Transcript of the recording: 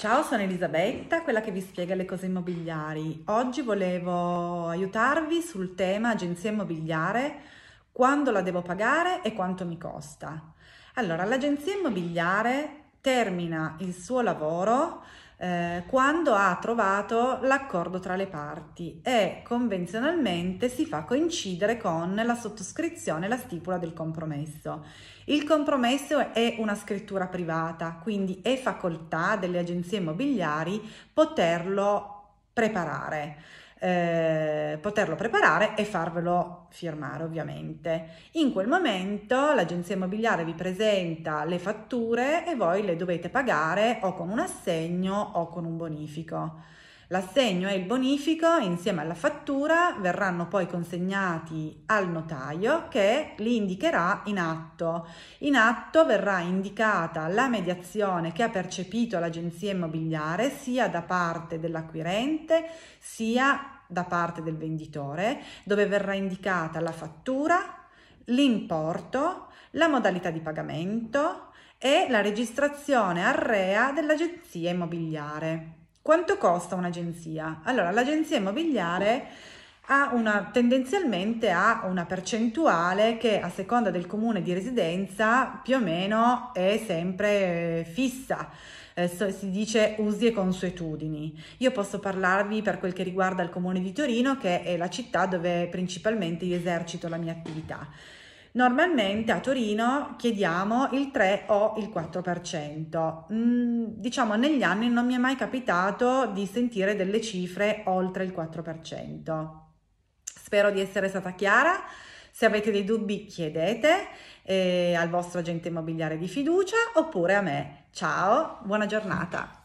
Ciao, sono Elisabetta, quella che vi spiega le cose immobiliari. Oggi volevo aiutarvi sul tema agenzia immobiliare, quando la devo pagare e quanto mi costa. Allora, l'agenzia immobiliare termina il suo lavoro eh, quando ha trovato l'accordo tra le parti e convenzionalmente si fa coincidere con la sottoscrizione e la stipula del compromesso. Il compromesso è una scrittura privata, quindi è facoltà delle agenzie immobiliari poterlo preparare, eh, poterlo preparare e farvelo firmare ovviamente. In quel momento l'agenzia immobiliare vi presenta le fatture e voi le dovete pagare o con un assegno o con un bonifico. L'assegno e il bonifico insieme alla fattura verranno poi consegnati al notaio che li indicherà in atto. In atto verrà indicata la mediazione che ha percepito l'agenzia immobiliare sia da parte dell'acquirente sia da parte del venditore, dove verrà indicata la fattura, l'importo, la modalità di pagamento e la registrazione arrea dell'agenzia immobiliare. Quanto costa un'agenzia? Allora, l'agenzia immobiliare ha una, tendenzialmente ha una percentuale che a seconda del comune di residenza più o meno è sempre eh, fissa. Eh, si dice usi e consuetudini. Io posso parlarvi per quel che riguarda il comune di Torino, che è la città dove principalmente io esercito la mia attività. Normalmente a Torino chiediamo il 3 o il 4%. Mm, diciamo negli anni non mi è mai capitato di sentire delle cifre oltre il 4%. Spero di essere stata chiara. Se avete dei dubbi chiedete eh, al vostro agente immobiliare di fiducia oppure a me. Ciao, buona giornata.